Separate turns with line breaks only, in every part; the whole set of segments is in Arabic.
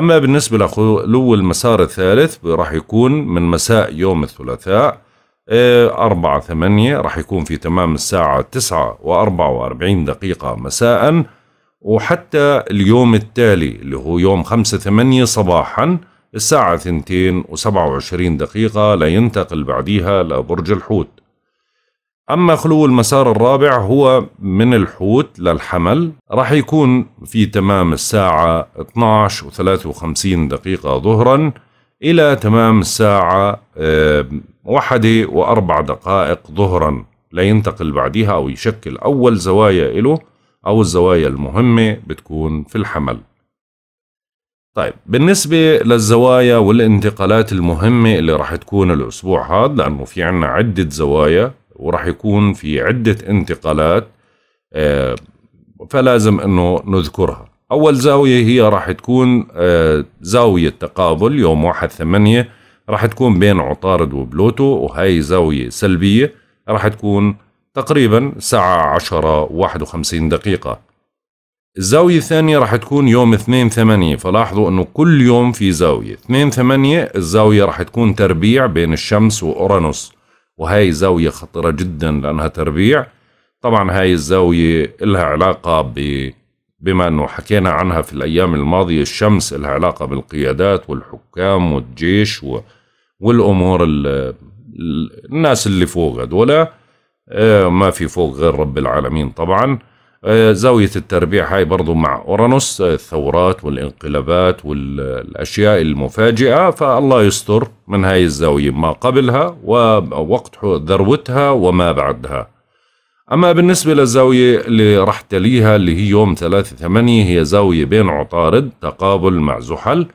أما بالنسبة لخلو المسار الثالث راح يكون من مساء يوم الثلاثاء آه، أربعة ثمانية راح يكون في تمام الساعة تسعة وأربعة وأربعين دقيقة مساء وحتى اليوم التالي اللي هو يوم خمسة ثمانية صباحا الساعة ثنتين وسبعة وعشرين دقيقة لينتقل بعديها لبرج الحوت أما خلو المسار الرابع هو من الحوت للحمل راح يكون في تمام الساعة 12 و 53 دقيقة ظهرا إلى تمام الساعة آه، واحدة وأربع دقائق ظهرا لينتقل بعدها أو يشكل أول زوايا له أو الزوايا المهمة بتكون في الحمل طيب بالنسبة للزوايا والانتقالات المهمة اللي راح تكون الأسبوع هذا لأنه في عنا عدة زوايا وراح يكون في عدة انتقالات آه، فلازم أنه نذكرها أول زاوية هي راح تكون آه، زاوية تقابل يوم واحد ثمانية راح تكون بين عطارد وبلوتو وهي زاوية سلبية راح تكون تقريبا ساعة عشرة واحد وخمسين دقيقة الزاوية الثانية راح تكون يوم اثنين ثمانية فلاحظوا انه كل يوم في زاوية اثنين ثمانية الزاوية راح تكون تربيع بين الشمس واورانوس وهي زاوية خطيرة جدا لأنها تربيع طبعا هاي الزاوية لها علاقة ب بما أنه حكينا عنها في الأيام الماضية الشمس لها علاقة بالقيادات والحكام والجيش و... والأمور ال... الناس اللي فوق هذولا آه، ما في فوق غير رب العالمين طبعا آه، زاوية التربيع هاي برضو مع أورانوس آه، الثورات والانقلابات والأشياء المفاجئة فالله يستر من هاي الزاوية ما قبلها ووقت ذروتها وما بعدها أما بالنسبة للزاوية اللي راح تليها اللي هي يوم 3 8 هي زاوية بين عطارد تقابل مع زحل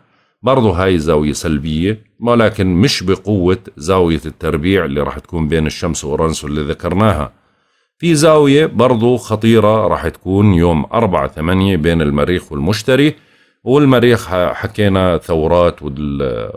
برضو هاي زاوية سلبية ولكن مش بقوة زاوية التربيع اللي راح تكون بين الشمس وأورانوس اللي ذكرناها في زاوية برضو خطيرة راح تكون يوم أربعة ثمانية بين المريخ والمشتري والمريخ حكينا ثورات ودل,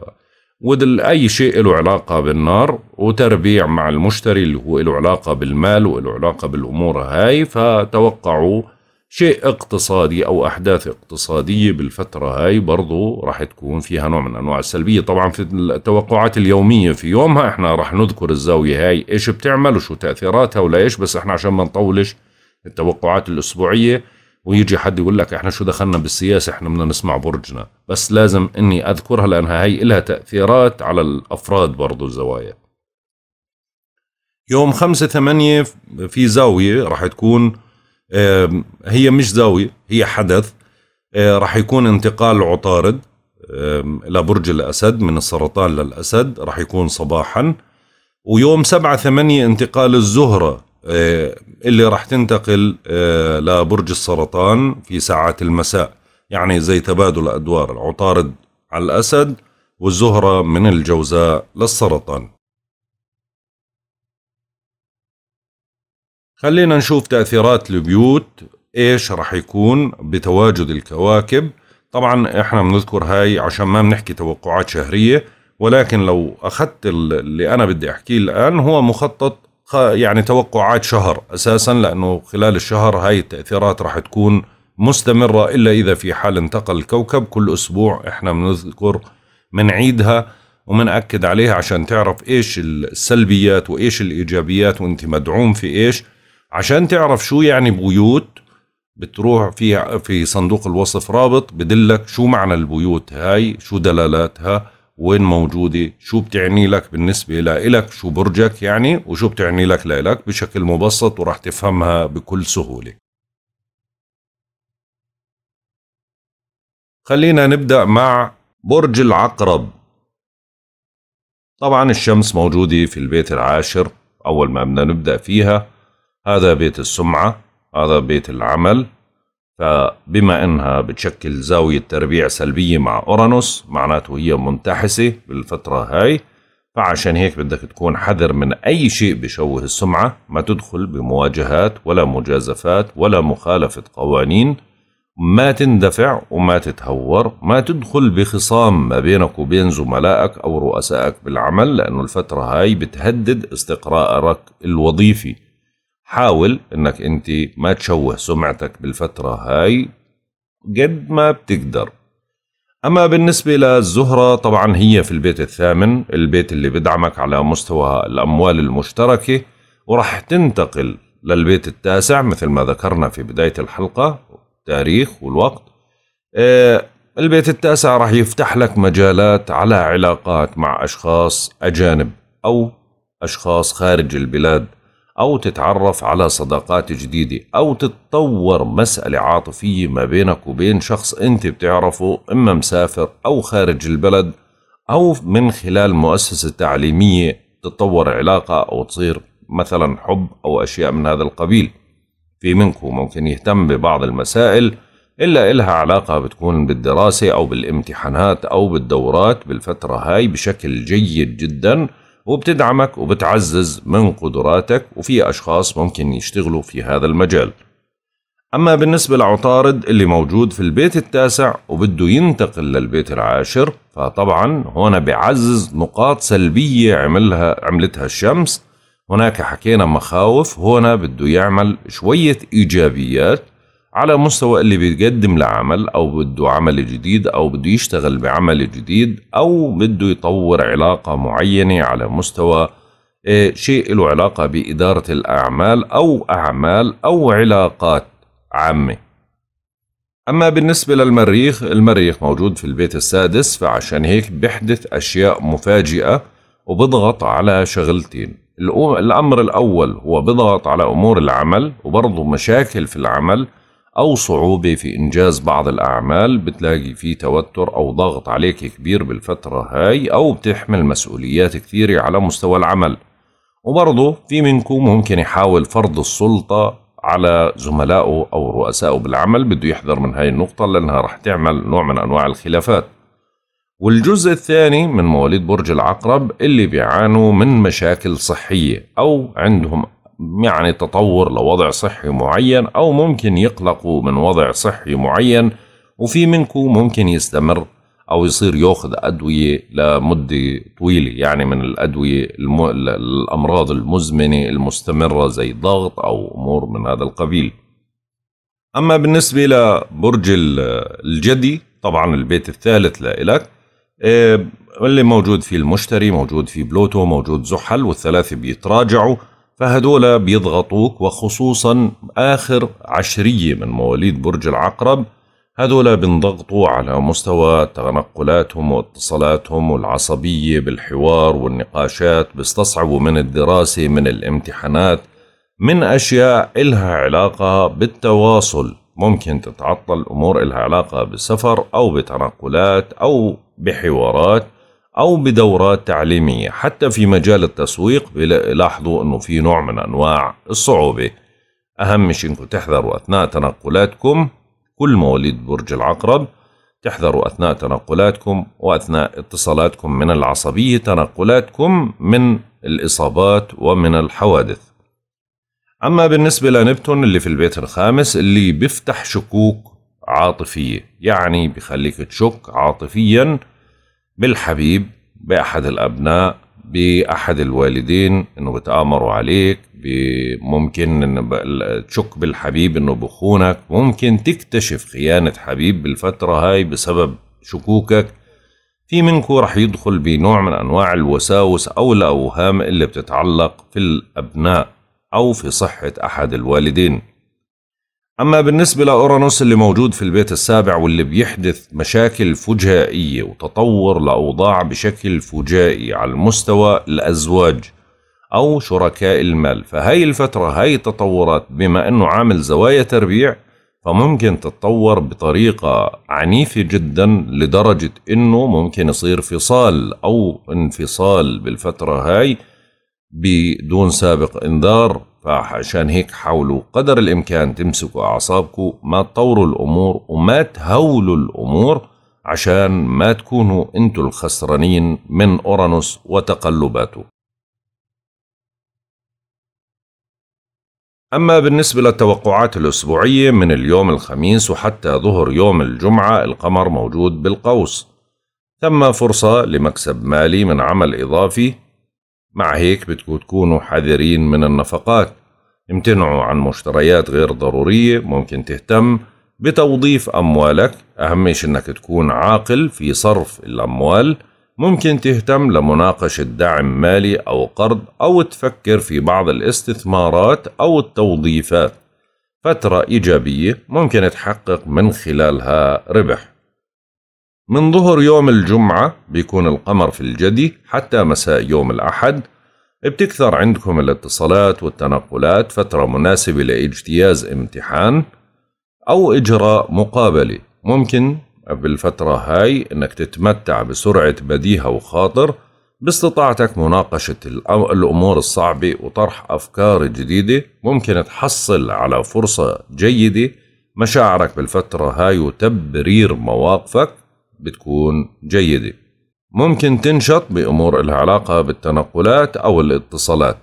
ودل أي شيء له علاقة بالنار وتربيع مع المشتري اللي هو له علاقة بالمال وله علاقة بالأمور هاي فتوقعوا شيء اقتصادي أو أحداث اقتصادية بالفترة هاي برضو راح تكون فيها نوع من أنواع السلبية طبعا في التوقعات اليومية في يومها احنا راح نذكر الزاوية هاي ايش بتعمل وشو تأثيراتها ولا ايش بس احنا عشان ما نطولش التوقعات الأسبوعية ويجي حد يقول لك احنا شو دخلنا بالسياسة احنا بدنا نسمع برجنا بس لازم اني اذكرها لانها هي لها تأثيرات على الافراد برضو الزوايا يوم خمسة ثمانية في زاوية راح تكون هي مش زاوية هي حدث راح يكون انتقال عطارد لبرج الأسد من السرطان للأسد راح يكون صباحا ويوم سبعة ثمانية انتقال الزهرة اللي راح تنتقل لبرج السرطان في ساعات المساء يعني زي تبادل أدوار عطارد على الأسد والزهرة من الجوزاء للسرطان خلينا نشوف تأثيرات البيوت ايش رح يكون بتواجد الكواكب طبعا احنا بنذكر هاي عشان ما بنحكي توقعات شهرية ولكن لو اخذت اللي انا بدي احكيه الان هو مخطط يعني توقعات شهر اساسا لانه خلال الشهر هاي التأثيرات رح تكون مستمرة إلا إذا في حال انتقل الكوكب كل أسبوع إحنا بنذكر منعيدها ومنأكد عليها عشان تعرف إيش السلبيات وإيش الإيجابيات وإنت مدعوم في إيش عشان تعرف شو يعني بيوت بتروح في في صندوق الوصف رابط بدلك شو معنى البيوت هاي شو دلالاتها وين موجودة شو بتعني لك بالنسبة لإلك شو برجك يعني وشو بتعني لك لإلك بشكل مبسط وراح تفهمها بكل سهولة خلينا نبدأ مع برج العقرب طبعا الشمس موجودة في البيت العاشر أول ما بدنا نبدأ فيها هذا بيت السمعة هذا بيت العمل فبما انها بتشكل زاوية تربيع سلبية مع اورانوس معناته هي منتحسة بالفترة هاي فعشان هيك بدك تكون حذر من اي شيء بشوه السمعة ما تدخل بمواجهات ولا مجازفات ولا مخالفة قوانين ما تندفع وما تتهور ما تدخل بخصام ما بينك وبين زملائك أو رؤسائك بالعمل لأنه الفترة هاي بتهدد استقرارك الوظيفي حاول انك انت ما تشوه سمعتك بالفترة هاي قد ما بتقدر اما بالنسبة للزهرة طبعا هي في البيت الثامن البيت اللي بدعمك على مستوى الاموال المشتركة ورح تنتقل للبيت التاسع مثل ما ذكرنا في بداية الحلقة التاريخ والوقت آه، البيت التاسع راح يفتح لك مجالات على علاقات مع أشخاص أجانب أو أشخاص خارج البلاد أو تتعرف على صداقات جديدة أو تتطور مسألة عاطفية ما بينك وبين شخص أنت بتعرفه إما مسافر أو خارج البلد أو من خلال مؤسسة تعليمية تتطور علاقة أو تصير مثلا حب أو أشياء من هذا القبيل في منكم ممكن يهتم ببعض المسائل إلا إلها علاقة بتكون بالدراسة أو بالامتحانات أو بالدورات بالفترة هاي بشكل جيد جداً وبتدعمك وبتعزز من قدراتك وفي أشخاص ممكن يشتغلوا في هذا المجال أما بالنسبة لعطارد اللي موجود في البيت التاسع وبده ينتقل للبيت العاشر فطبعا هنا بعزز نقاط سلبية عملها عملتها الشمس هناك حكينا مخاوف هنا بده يعمل شوية إيجابيات على مستوى اللي بيقدم لعمل أو بده عمل جديد أو بده يشتغل بعمل جديد أو بده يطور علاقة معينة على مستوى آه، شيء له علاقة بإدارة الأعمال أو أعمال أو علاقات عامة أما بالنسبة للمريخ المريخ موجود في البيت السادس فعشان هيك بيحدث أشياء مفاجئة وبضغط على شغلتين الأمر الأول هو بضغط على أمور العمل وبرضه مشاكل في العمل أو صعوبة في إنجاز بعض الأعمال بتلاقي في توتر أو ضغط عليك كبير بالفترة هاي أو بتحمل مسؤوليات كثيرة على مستوى العمل وبرضه في منكم ممكن يحاول فرض السلطة على زملائه أو رؤسائه بالعمل بده يحذر من هاي النقطة لأنها رح تعمل نوع من أنواع الخلافات والجزء الثاني من مواليد برج العقرب اللي بيعانوا من مشاكل صحية أو عندهم يعني تطور لوضع صحي معين أو ممكن يقلقوا من وضع صحي معين وفي منكم ممكن يستمر أو يصير ياخذ أدوية لمدة طويلة يعني من الأدوية الم... الأمراض المزمنة المستمرة زي الضغط أو أمور من هذا القبيل أما بالنسبة لبرج الجدي طبعا البيت الثالث لإلك آه، اللي موجود فيه المشتري موجود فيه بلوتو موجود زحل والثلاثة بيتراجعوا فهدول بيضغطوك وخصوصا آخر عشرية من مواليد برج العقرب هدول بنضغطوا على مستوى تنقلاتهم واتصالاتهم والعصبية بالحوار والنقاشات بيستصعبوا من الدراسة من الامتحانات من أشياء إلها علاقة بالتواصل ممكن تتعطل أمور إلها علاقة بالسفر أو بتنقلات أو بحوارات أو بدورات تعليمية حتى في مجال التسويق لاحظوا أنه في نوع من أنواع الصعوبة أهم شيء أنكم تحذروا أثناء تنقلاتكم كل مواليد برج العقرب تحذروا أثناء تنقلاتكم وأثناء اتصالاتكم من العصبية تنقلاتكم من الإصابات ومن الحوادث أما بالنسبة لنبتون اللي في البيت الخامس اللي بيفتح شكوك عاطفية يعني بخليك تشك عاطفياً بالحبيب بأحد الأبناء بأحد الوالدين إنه بتآمروا عليك ممكن إنه تشك بالحبيب إنه بخونك ممكن تكتشف خيانة حبيب بالفترة هاي بسبب شكوكك في منكو رح يدخل بنوع من أنواع الوساوس أو الأوهام اللي بتتعلق في الأبناء أو في صحة أحد الوالدين أما بالنسبة لأورانوس اللي موجود في البيت السابع واللي بيحدث مشاكل فجائية وتطور لأوضاع بشكل فجائي على المستوى الأزواج أو شركاء المال فهي الفترة هاي التطورات بما أنه عامل زوايا تربيع فممكن تتطور بطريقة عنيفة جدا لدرجة أنه ممكن يصير فصال أو انفصال بالفترة هاي بدون سابق انذار فعشان هيك حاولوا قدر الإمكان تمسكوا أعصابكم ما تطوروا الأمور وما تهولوا الأمور عشان ما تكونوا أنتوا الخسرانين من أورانوس وتقلباته أما بالنسبة للتوقعات الأسبوعية من اليوم الخميس وحتى ظهر يوم الجمعة القمر موجود بالقوس ثم فرصة لمكسب مالي من عمل إضافي مع هيك بدكم تكونوا حذرين من النفقات امتنعوا عن مشتريات غير ضرورية ممكن تهتم بتوظيف أموالك أهم شيء أنك تكون عاقل في صرف الأموال ممكن تهتم لمناقشة دعم مالي أو قرض أو تفكر في بعض الاستثمارات أو التوظيفات فترة إيجابية ممكن تحقق من خلالها ربح من ظهر يوم الجمعة بيكون القمر في الجدي حتى مساء يوم الأحد بتكثر عندكم الاتصالات والتنقلات فترة مناسبة لاجتياز امتحان أو إجراء مقابلة ممكن بالفترة هاي إنك تتمتع بسرعة بديهة وخاطر باستطاعتك مناقشة الأمور الصعبة وطرح أفكار جديدة ممكن تحصل على فرصة جيدة مشاعرك بالفترة هاي وتبرير مواقفك بتكون جيدة ممكن تنشط بأمور إلها علاقة بالتنقلات أو الاتصالات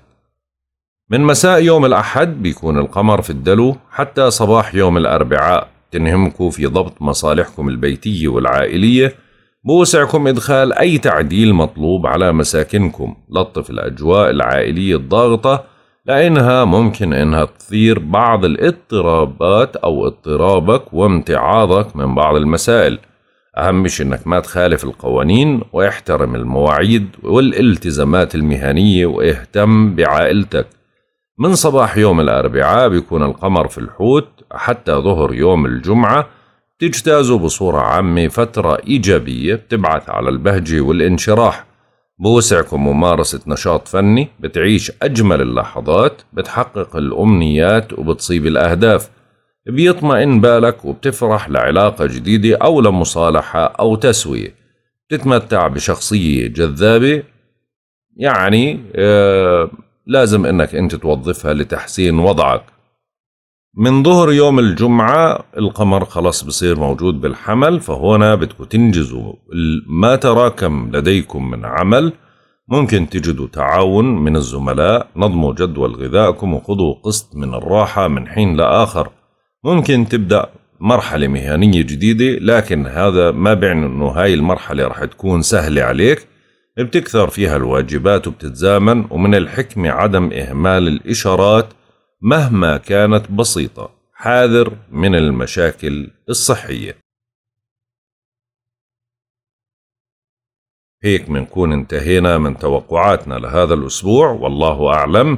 من مساء يوم الأحد بيكون القمر في الدلو حتى صباح يوم الأربعاء تنهمكوا في ضبط مصالحكم البيتية والعائلية بوسعكم إدخال أي تعديل مطلوب على مساكنكم لطف الأجواء العائلية الضاغطة لأنها ممكن أنها تثير بعض الاضطرابات أو اضطرابك وامتعاضك من بعض المسائل أهم شيء إنك ما تخالف القوانين واحترم المواعيد والالتزامات المهنية واهتم بعائلتك من صباح يوم الأربعاء بيكون القمر في الحوت حتى ظهر يوم الجمعة تجتازوا بصورة عامة فترة إيجابية بتبعث على البهجة والانشراح بوسعكم ممارسة نشاط فني بتعيش أجمل اللحظات بتحقق الأمنيات وبتصيب الأهداف بيطمئن بالك وبتفرح لعلاقة جديدة أو لمصالحة أو تسوية بتتمتع بشخصية جذابة يعني آه لازم انك انت توظفها لتحسين وضعك من ظهر يوم الجمعة القمر خلاص بصير موجود بالحمل فهنا بدكم تنجزوا ما تراكم لديكم من عمل ممكن تجدوا تعاون من الزملاء نظموا جدول غذائكم وخذوا قسط من الراحة من حين لآخر ممكن تبدأ مرحلة مهنية جديدة لكن هذا ما بيعني أنه هاي المرحلة رح تكون سهلة عليك بتكثر فيها الواجبات وبتتزامن ومن الحكمة عدم إهمال الإشارات مهما كانت بسيطة حاذر من المشاكل الصحية هيك منكون انتهينا من توقعاتنا لهذا الأسبوع والله أعلم